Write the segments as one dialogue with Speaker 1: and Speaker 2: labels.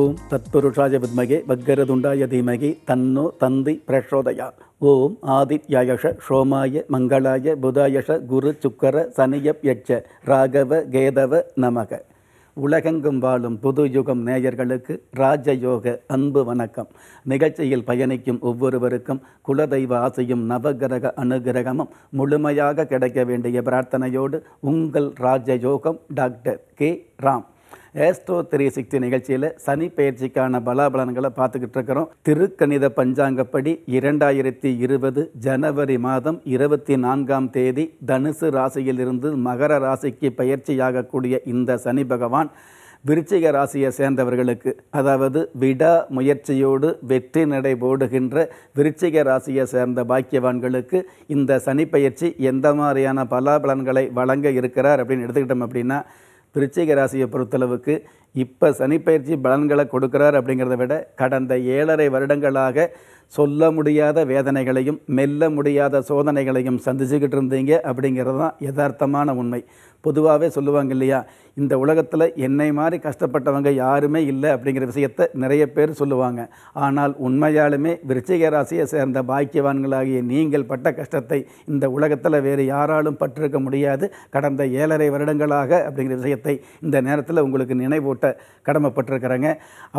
Speaker 1: ஓம் தத்புருஷாய வித்மகே பக்கரதுண்டாய தீமகி தன்னோ தந்தி பிரஷோதயா ஓம் ஆதித்யாயஷ சோமாய மங்களாய புதாயஷ குரு சுக்கர சனிய யட்ச ராகவ கேதவ நமக உலகெங்கும் வாழும் புது யுகம் நேயர்களுக்கு ராஜயோக அன்பு வணக்கம் நிகழ்ச்சியில் பயணிக்கும் ஒவ்வொருவருக்கும் குலதெய்வ ஆசையும் நவகிரக அனுகிரகமும் முழுமையாக கிடைக்க வேண்டிய பிரார்த்தனையோடு உங்கள் ராஜயோகம் டாக்டர் கே ராம் ஏஸ்தோ த்ரீ சிக்ஸ்டி நிகழ்ச்சியில் சனி பயிற்சிக்கான பலாபலன்களை பார்த்துக்கிட்டு இருக்கிறோம் திருக்கணித பஞ்சாங்கப்படி இரண்டாயிரத்தி இருபது ஜனவரி மாதம் இருபத்தி நான்காம் தேதி தனுசு ராசியிலிருந்து மகர ராசிக்கு பயிற்சியாகக்கூடிய இந்த சனி பகவான் விருச்சிக ராசியை சேர்ந்தவர்களுக்கு அதாவது விடா முயற்சியோடு வெற்றி நடை போடுகின்ற விருச்சிக ராசியை சேர்ந்த பாக்கியவான்களுக்கு இந்த சனி பயிற்சி எந்த மாதிரியான பலாபலன்களை வழங்க இருக்கிறார் அப்படின்னு எடுத்துக்கிட்டோம் அப்படின்னா விருச்சிக ராசியை பொறுத்தளவுக்கு இப்போ சனிப்பயிற்சி பலன்களை கொடுக்குறார் அப்படிங்கிறத விட கடந்த ஏழரை வருடங்களாக சொல்ல முடியாத வேதனைகளையும் மெல்ல முடியாத சோதனைகளையும் சந்திச்சுக்கிட்டு இருந்தீங்க அப்படிங்கிறது தான் யதார்த்தமான உண்மை பொதுவாகவே சொல்லுவாங்க இல்லையா இந்த உலகத்தில் என்னை மாதிரி கஷ்டப்பட்டவங்க யாருமே இல்லை அப்படிங்கிற விஷயத்தை நிறைய பேர் சொல்லுவாங்க ஆனால் உண்மையாலுமே விருச்சிக ராசியை சேர்ந்த பாக்கியவான்களாகிய நீங்கள் பட்ட கஷ்டத்தை இந்த உலகத்தில் வேறு யாராலும் பட்டிருக்க முடியாது கடந்த ஏழரை வருடங்களாக அப்படிங்கிற விஷயத்தை இந்த நேரத்தில் உங்களுக்கு நினைவூட்ட கடமைப்பட்டிருக்கிறேங்க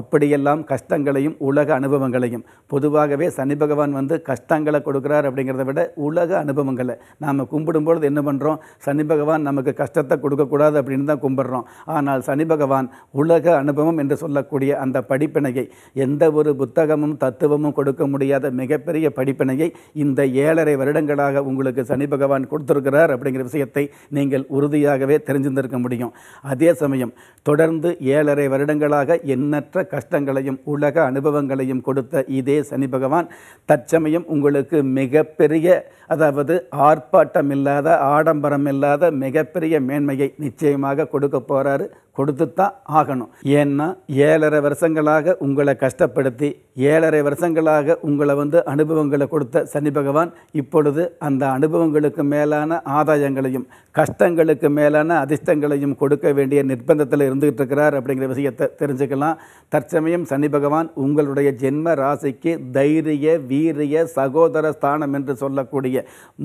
Speaker 1: அப்படியெல்லாம் கஷ்டங்களையும் உலக அனுபவங்களையும் பொதுவாக ஆகவே சனி பகவான் வந்து கஷ்டங்களை கொடுக்குறார் அப்படிங்கிறத விட உலக அனுபவங்களை நாம் கும்பிடும்பொழுது என்ன பண்ணுறோம் சனி பகவான் நமக்கு கஷ்டத்தை கொடுக்கக்கூடாது அப்படின்னு தான் கும்பிட்றோம் ஆனால் சனி பகவான் உலக அனுபவம் என்று சொல்லக்கூடிய அந்த படிப்பினையை எந்த ஒரு புத்தகமும் தத்துவமும் கொடுக்க முடியாத மிகப்பெரிய படிப்பினையை இந்த ஏழரை வருடங்களாக உங்களுக்கு சனி பகவான் கொடுத்துருக்கிறார் அப்படிங்கிற விஷயத்தை நீங்கள் உறுதியாகவே தெரிஞ்சிருந்திருக்க முடியும் அதே சமயம் தொடர்ந்து ஏழரை வருடங்களாக எண்ணற்ற கஷ்டங்களையும் உலக அனுபவங்களையும் கொடுத்த இதே சனி பகவான் பகவான் தற்சமயம் உங்களுக்கு மிகப்பெரிய அதாவது ஆர்ப்பாட்டம் இல்லாத ஆடம்பரம் இல்லாத மிகப்பெரிய மேன்மையை நிச்சயமாக கொடுக்க போகிறாரு கொடுத்துத்தான் ஆகணும் ஏன்னா ஏழரை வருஷங்களாக உங்களை கஷ்டப்படுத்தி ஏழரை வருஷங்களாக உங்களை வந்து அனுபவங்களை கொடுத்த சனி பகவான் இப்பொழுது அந்த அனுபவங்களுக்கு மேலான ஆதாயங்களையும் கஷ்டங்களுக்கு மேலான அதிர்ஷ்டங்களையும் கொடுக்க வேண்டிய நிர்பந்தத்தில் இருந்துகிட்டு இருக்கிறார் அப்படிங்கிற விஷயத்தை தெரிஞ்சுக்கலாம் தற்சமயம் சனி பகவான் உங்களுடைய ஜென்ம ராசிக்கு தைரிய வீரிய சகோதர ஸ்தானம் என்று சொல்லக்கூடிய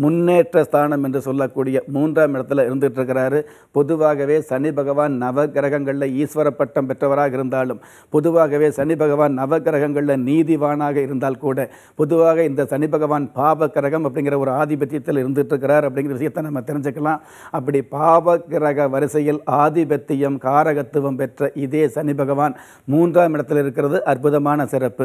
Speaker 1: முன்னேற்ற ஸ்தானம் என்று சொல்லக்கூடிய மூன்றாம் இடத்துல இருந்துகிட்டு இருக்கிறாரு பொதுவாகவே சனி பகவான் நவக கிரகங்களில் ஈஸ்வர பட்டம் பெற்றவராக இருந்தாலும் பொதுவாகவே சனி பகவான் நவகிரகங்களில் நீதிவானாக இருந்தால் கூட பொதுவாக இந்த சனி பகவான் பாப கிரகம் அப்படிங்கிற ஒரு ஆதிபத்தியத்தில் இருக்கிறார் அப்படிங்கிற விஷயத்தை நம்ம தெரிஞ்சுக்கலாம் அப்படி பாப கிரக வரிசையில் ஆதிபத்தியம் காரகத்துவம் பெற்ற இதே சனி பகவான் மூன்றாம் இடத்தில் இருக்கிறது அற்புதமான சிறப்பு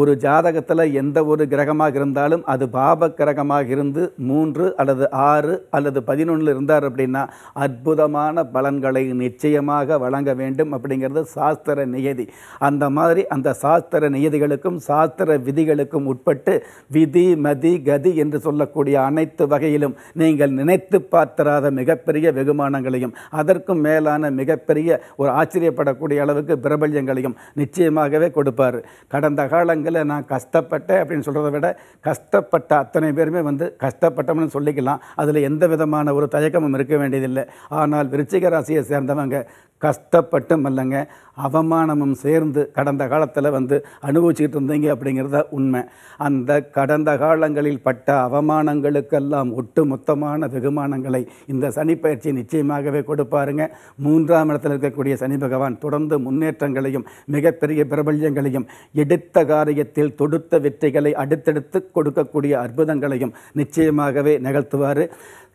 Speaker 1: ஒரு ஜாதகத்தில் எந்த ஒரு கிரகமாக இருந்தாலும் அது பாப கிரகமாக இருந்து மூன்று அல்லது ஆறு அல்லது பதினொன்றில் இருந்தார் அப்படின்னா அற்புதமான பலன்களை நிச்சயமாக வழங்க வேண்டும் அப்படிங்கிறது சாஸ்திர நியதி அந்த மாதிரி அந்த சாஸ்திர நியதிகளுக்கும் சாஸ்திர விதிகளுக்கும் உட்பட்டு விதி மதி கதி என்று சொல்லக்கூடிய அனைத்து வகையிலும் நீங்கள் நினைத்து பார்த்தராத மிகப்பெரிய வெகுமானங்களையும் அதற்கும் மேலான மிகப்பெரிய ஒரு ஆச்சரியப்படக்கூடிய அளவுக்கு பிரபல்யங்களையும் நிச்சயமாகவே கொடுப்பார் கடந்த காலங்களில் நான் கஷ்டப்பட்டேன் அப்படின்னு சொல்கிறத விட கஷ்டப்பட்ட அத்தனை பேருமே வந்து கஷ்டப்பட்டோம்னு சொல்லிக்கலாம் அதில் எந்த விதமான ஒரு தயக்கமும் இருக்க வேண்டியதில்லை ஆனால் விருச்சிக ராசியை சேர்ந்தவங்க கஷ்டப்பட்டும் இல்லைங்க அவமானமும் சேர்ந்து கடந்த காலத்தில் வந்து அனுபவிச்சுக்கிட்டு இருந்தீங்க அப்படிங்கிறத உண்மை அந்த கடந்த காலங்களில் பட்ட அவமானங்களுக்கெல்லாம் ஒட்டு மொத்தமான வெகுமானங்களை இந்த சனிப்பயிற்சி நிச்சயமாகவே கொடுப்பாருங்க மூன்றாம் இடத்தில் இருக்கக்கூடிய சனி பகவான் தொடர்ந்து முன்னேற்றங்களையும் மிகப்பெரிய பிரபல்யங்களையும் எடுத்த காரியத்தில் தொடுத்த வெற்றிகளை அடுத்தடுத்து கொடுக்கக்கூடிய அற்புதங்களையும் நிச்சயமாகவே நிகழ்த்துவார்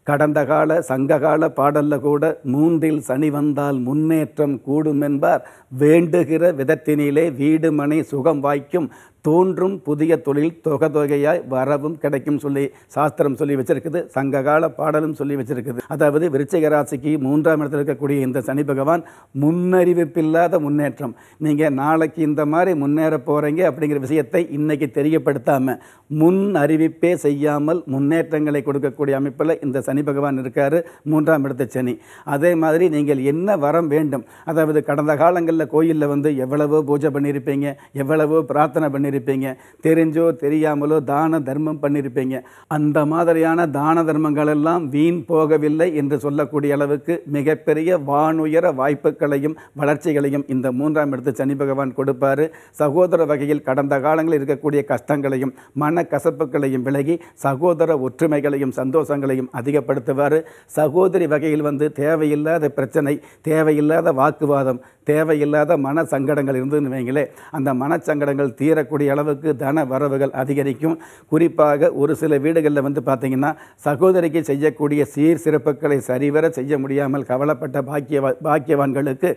Speaker 1: கடந்த கால சங்ககால பாடல்ல கூட மூன்றில் சனி வந்தால் முன்னேற்றம் கூடும் என்பார் வேண்டுகிற விதத்தினிலே வீடு மனை சுகம் வாய்க்கும் தோன்றும் புதிய தொழில் தொகை தொகையாய் வரவும் கிடைக்கும் சொல்லி சாஸ்திரம் சொல்லி வச்சிருக்குது சங்ககால பாடலும் சொல்லி வச்சிருக்குது அதாவது விருச்சிக ராசிக்கு மூன்றாம் இடத்தில் இருக்கக்கூடிய இந்த சனி பகவான் முன்னறிவிப்பில்லாத முன்னேற்றம் நீங்கள் நாளைக்கு இந்த மாதிரி முன்னேற போகிறீங்க அப்படிங்கிற விஷயத்தை இன்னைக்கு தெரியப்படுத்தாமல் முன் அறிவிப்பே செய்யாமல் முன்னேற்றங்களை கொடுக்கக்கூடிய அமைப்பில் இந்த சனி பகவான் இருக்கார் மூன்றாம் இடத்த சனி அதே மாதிரி நீங்கள் என்ன வரம் வேண்டும் அதாவது கடந்த காலங்களில் கோயிலில் வந்து எவ்வளவோ பூஜை பண்ணியிருப்பீங்க எவ்வளவோ பிரார்த்தனை பண்ணி பண்ணியிருப்பீங்க தெரிஞ்சோ தெரியாமலோ தான தர்மம் பண்ணியிருப்பீங்க அந்த மாதிரியான தான தர்மங்கள் எல்லாம் வீண் போகவில்லை என்று சொல்லக்கூடிய அளவுக்கு மிகப்பெரிய வானுயர வாய்ப்புகளையும் வளர்ச்சிகளையும் இந்த மூன்றாம் இடத்து சனி பகவான் கொடுப்பார் சகோதர வகையில் கடந்த காலங்களில் இருக்கக்கூடிய கஷ்டங்களையும் மன கசப்புகளையும் விலகி சகோதர ஒற்றுமைகளையும் சந்தோஷங்களையும் அதிகப்படுத்துவார் சகோதரி வகையில் வந்து தேவையில்லாத பிரச்சனை தேவையில்லாத வாக்குவாதம் தேவையில்லாத மன சங்கடங்கள் இருந்து வைங்களே அந்த மனச்சங்கடங்கள் தீரக்கூடிய சொல்லக்கூடிய அளவுக்கு தன வரவுகள் அதிகரிக்கும் குறிப்பாக ஒரு சில வீடுகளில் வந்து பார்த்திங்கன்னா சகோதரிக்கு செய்யக்கூடிய சீர் சிறப்புகளை சரிவர செய்ய முடியாமல் கவலைப்பட்ட பாக்கிய பாக்கியவான்களுக்கு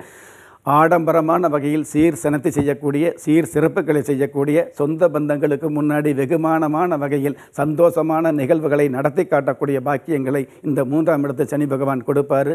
Speaker 1: ஆடம்பரமான வகையில் சீர் சனத்தி செய்யக்கூடிய சீர் சிறப்புகளை செய்யக்கூடிய சொந்த பந்தங்களுக்கு முன்னாடி வெகுமானமான வகையில் சந்தோஷமான நிகழ்வுகளை நடத்தி காட்டக்கூடிய பாக்கியங்களை இந்த மூன்றாம் இடத்தை சனி பகவான் கொடுப்பார்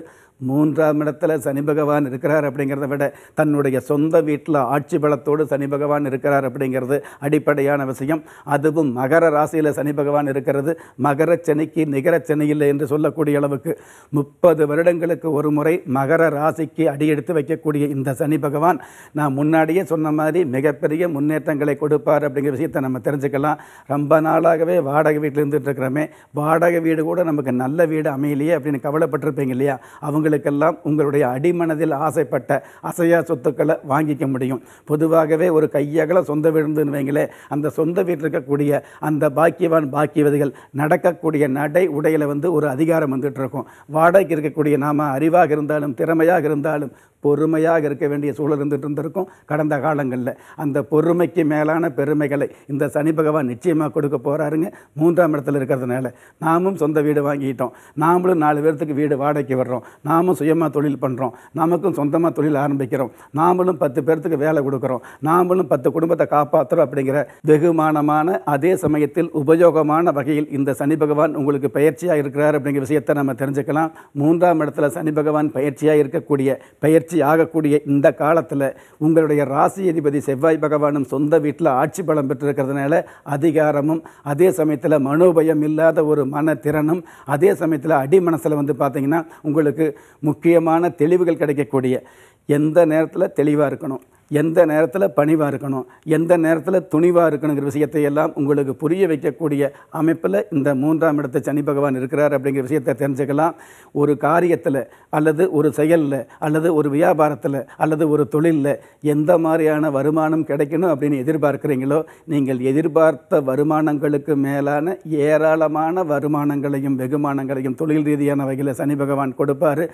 Speaker 1: மூன்றாம் இடத்துல சனி பகவான் இருக்கிறார் அப்படிங்கிறத விட தன்னுடைய சொந்த வீட்டில் ஆட்சி பலத்தோடு சனி பகவான் இருக்கிறார் அப்படிங்கிறது அடிப்படையான விஷயம் அதுவும் மகர ராசியில் சனி பகவான் இருக்கிறது மகர சனிக்கு நிகர சனி இல்லை என்று சொல்லக்கூடிய அளவுக்கு முப்பது வருடங்களுக்கு ஒரு முறை மகர ராசிக்கு அடியெடுத்து வைக்கக்கூடிய இந்த சனி பகவான் நான் முன்னாடியே சொன்ன மாதிரி மிகப்பெரிய முன்னேற்றங்களை கொடுப்பார் அப்படிங்கிற விஷயத்தை நம்ம தெரிஞ்சுக்கலாம் ரொம்ப நாளாகவே வாடகை வீட்டில் இருந்துகிட்டு இருக்கிறோமே வாடகை வீடு கூட நமக்கு நல்ல வீடு அமையலையே அப்படின்னு கவலைப்பட்டிருப்பீங்க இல்லையா அவங்களுக்கெல்லாம் உங்களுடைய அடிமனதில் ஆசைப்பட்ட அசையா சொத்துக்களை வாங்கிக்க முடியும் பொதுவாகவே ஒரு கையகல சொந்த வீடுன்னு வைங்களே அந்த சொந்த வீட்டில் இருக்கக்கூடிய அந்த பாக்கியவான் பாக்கியவதிகள் நடக்கக்கூடிய நடை உடையில் வந்து ஒரு அதிகாரம் வந்துட்டு இருக்கும் வாடகைக்கு இருக்கக்கூடிய நாம அறிவாக இருந்தாலும் திறமையாக இருந்தாலும் பொறுமையாக இருக்க வேண்டிய சூழல் இருந்துகிட்டு இருந்திருக்கும் கடந்த காலங்களில் அந்த பொறுமைக்கு மேலான பெருமைகளை இந்த சனி பகவான் நிச்சயமாக கொடுக்க போகிறாருங்க மூன்றாம் இடத்துல இருக்கிறதுனால நாமும் சொந்த வீடு வாங்கிட்டோம் நாமளும் நாலு பேர்த்துக்கு வீடு வாடகைக்கு வர்றோம் நாமும் சுயமாக தொழில் பண்ணுறோம் நமக்கும் சொந்தமாக தொழில் ஆரம்பிக்கிறோம் நாமளும் பத்து பேர்த்துக்கு வேலை கொடுக்குறோம் நாமளும் பத்து குடும்பத்தை காப்பாற்றுறோம் அப்படிங்கிற வெகுமானமான அதே சமயத்தில் உபயோகமான வகையில் இந்த சனி பகவான் உங்களுக்கு பயிற்சியாக இருக்கிறார் அப்படிங்கிற விஷயத்தை நம்ம தெரிஞ்சுக்கலாம் மூன்றாம் இடத்துல சனி பகவான் பயிற்சியாக இருக்கக்கூடிய பயிற்சி ஆட்சி ஆகக்கூடிய இந்த காலத்தில் உங்களுடைய ராசி அதிபதி செவ்வாய் பகவானும் சொந்த வீட்டில் ஆட்சி பலம் பெற்றிருக்கிறதுனால அதிகாரமும் அதே சமயத்தில் மனோபயம் இல்லாத ஒரு மன திறனும் அதே சமயத்தில் அடி மனசில் வந்து பார்த்திங்கன்னா உங்களுக்கு முக்கியமான தெளிவுகள் கிடைக்கக்கூடிய எந்த நேரத்தில் தெளிவாக இருக்கணும் எந்த நேரத்தில் பணிவாக இருக்கணும் எந்த நேரத்தில் துணிவாக இருக்கணுங்கிற விஷயத்தை எல்லாம் உங்களுக்கு புரிய வைக்கக்கூடிய அமைப்பில் இந்த மூன்றாம் இடத்தை சனி பகவான் இருக்கிறார் அப்படிங்கிற விஷயத்தை தெரிஞ்சுக்கலாம் ஒரு காரியத்தில் அல்லது ஒரு செயலில் அல்லது ஒரு வியாபாரத்தில் அல்லது ஒரு தொழிலில் எந்த மாதிரியான வருமானம் கிடைக்கணும் அப்படின்னு எதிர்பார்க்குறீங்களோ நீங்கள் எதிர்பார்த்த வருமானங்களுக்கு மேலான ஏராளமான வருமானங்களையும் வெகுமானங்களையும் தொழில் ரீதியான வகையில் சனி பகவான் கொடுப்பார்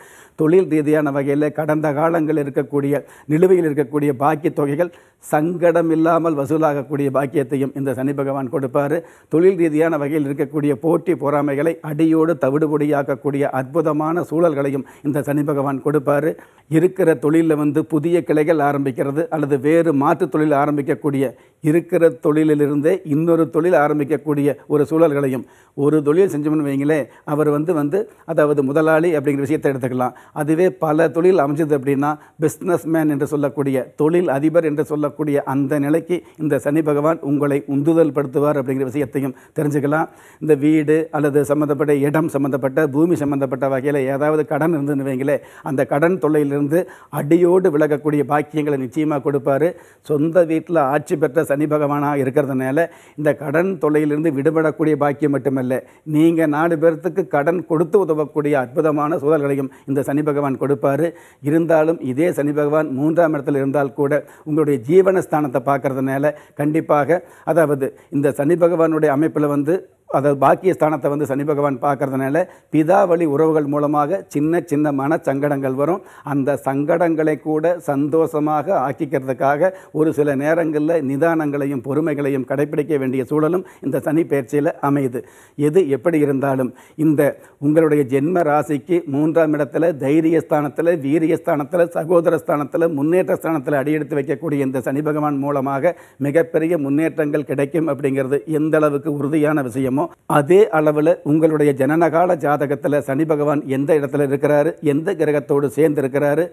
Speaker 1: தொழில் ரீதியான வகையில் கடந்த காலங்களில் இருக்கக்கூடிய நிலுவையில் இருக்கக்கூடிய பாக்கிய தொகைகள் சங்கடம் இல்லாமல் வசூலாகக்கூடிய பாக்கியத்தையும் இந்த சனி பகவான் கொடுப்பார் தொழில் ரீதியான வகையில் இருக்கக்கூடிய போட்டி பொறாமைகளை அடியோடு தவிடுபொடியாக்கக்கூடிய அற்புதமான சூழல்களையும் இந்த சனி பகவான் கொடுப்பார் இருக்கிற தொழிலில் வந்து புதிய கிளைகள் ஆரம்பிக்கிறது அல்லது வேறு மாற்று தொழில் ஆரம்பிக்கக்கூடிய இருக்கிற தொழிலிலிருந்தே இன்னொரு தொழில் ஆரம்பிக்கக்கூடிய ஒரு சூழல்களையும் ஒரு தொழில் செஞ்சோம்னு வைங்களே அவர் வந்து வந்து அதாவது முதலாளி அப்படிங்கிற விஷயத்தை எடுத்துக்கலாம் அதுவே பல தொழில் அமைஞ்சது அப்படின்னா பிஸ்னஸ் மேன் என்று சொல்லக்கூடிய தொழில் தொழில் அதிபர் என்று சொல்லக்கூடிய அந்த நிலைக்கு இந்த சனி பகவான் உங்களை உந்துதல் படுத்துவார் அப்படிங்கிற விஷயத்தையும் தெரிஞ்சுக்கலாம் இந்த வீடு அல்லது சம்மந்தப்பட்ட இடம் சம்மந்தப்பட்ட பூமி சம்மந்தப்பட்ட வகையில் ஏதாவது கடன் இருந்து வைங்களே அந்த கடன் தொல்லையிலிருந்து அடியோடு விலகக்கூடிய பாக்கியங்களை நிச்சயமாக கொடுப்பார் சொந்த வீட்டில் ஆட்சி பெற்ற சனி பகவானாக இருக்கிறதுனால இந்த கடன் தொல்லையிலிருந்து விடுபடக்கூடிய பாக்கியம் மட்டுமல்ல நீங்கள் நாலு பேர்த்துக்கு கடன் கொடுத்து உதவக்கூடிய அற்புதமான சூழல்களையும் இந்த சனி பகவான் கொடுப்பார் இருந்தாலும் இதே சனி பகவான் மூன்றாம் இடத்தில் இருந்தால் கூட உங்களுடைய ஜீவனஸ்தானத்தை பார்க்கறதுனால கண்டிப்பாக அதாவது இந்த சனி பகவானுடைய அமைப்பில் வந்து அதாவது பாக்கிய ஸ்தானத்தை வந்து சனி பகவான் பார்க்கறதுனால பிதா வழி உறவுகள் மூலமாக சின்ன சின்ன மன சங்கடங்கள் வரும் அந்த சங்கடங்களை கூட சந்தோஷமாக ஆக்கிக்கிறதுக்காக ஒரு சில நேரங்களில் நிதானங்களையும் பொறுமைகளையும் கடைபிடிக்க வேண்டிய சூழலும் இந்த சனி பயிற்சியில் அமையுது எது எப்படி இருந்தாலும் இந்த உங்களுடைய ஜென்ம ராசிக்கு மூன்றாம் இடத்துல தைரியஸ்தானத்தில் வீரியஸ்தானத்தில் சகோதரஸ்தானத்தில் முன்னேற்ற ஸ்தானத்தில் அடியெடுத்து வைக்கக்கூடிய இந்த சனி பகவான் மூலமாக மிகப்பெரிய முன்னேற்றங்கள் கிடைக்கும் அப்படிங்கிறது எந்த அளவுக்கு உறுதியான விஷயமோ முடியுமோ அதே அளவில் உங்களுடைய ஜனனகால ஜாதகத்தில் சனி பகவான் எந்த இடத்துல இருக்கிறாரு எந்த கிரகத்தோடு சேர்ந்து இருக்கிறாரு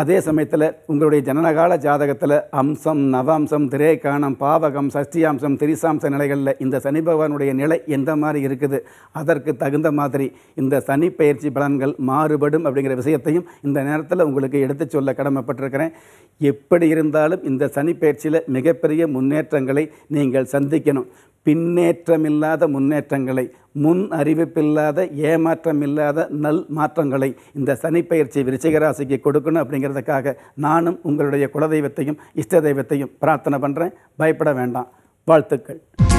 Speaker 1: அதே சமயத்தில் உங்களுடைய ஜனனகால ஜாதகத்தில் அம்சம் நவாம்சம் திரேகானம் பாவகம் சஷ்டியாம்சம் திரிசாம்ச நிலைகளில் இந்த சனி பகவானுடைய நிலை எந்த மாதிரி இருக்குது அதற்கு தகுந்த மாதிரி இந்த சனி பயிற்சி பலன்கள் மாறுபடும் அப்படிங்கிற விஷயத்தையும் இந்த நேரத்தில் உங்களுக்கு எடுத்து சொல்ல கடமைப்பட்டிருக்கிறேன் எப்படி இருந்தாலும் இந்த சனி பயிற்சியில் மிகப்பெரிய முன்னேற்றங்களை நீங்கள் சந்திக்கணும் பின்னேற்றமில்லாத முன்னேற்றங்களை முன் அறிவிப்பில்லாத ஏமாற்றம் இல்லாத நல் மாற்றங்களை இந்த சனிப்பயிற்சி விருச்சிகராசிக்கு கொடுக்கணும் அப்படிங்கிறதுக்காக நானும் உங்களுடைய குலதெய்வத்தையும் இஷ்ட தெய்வத்தையும் பிரார்த்தனை பண்ணுறேன் பயப்பட வேண்டாம் வாழ்த்துக்கள்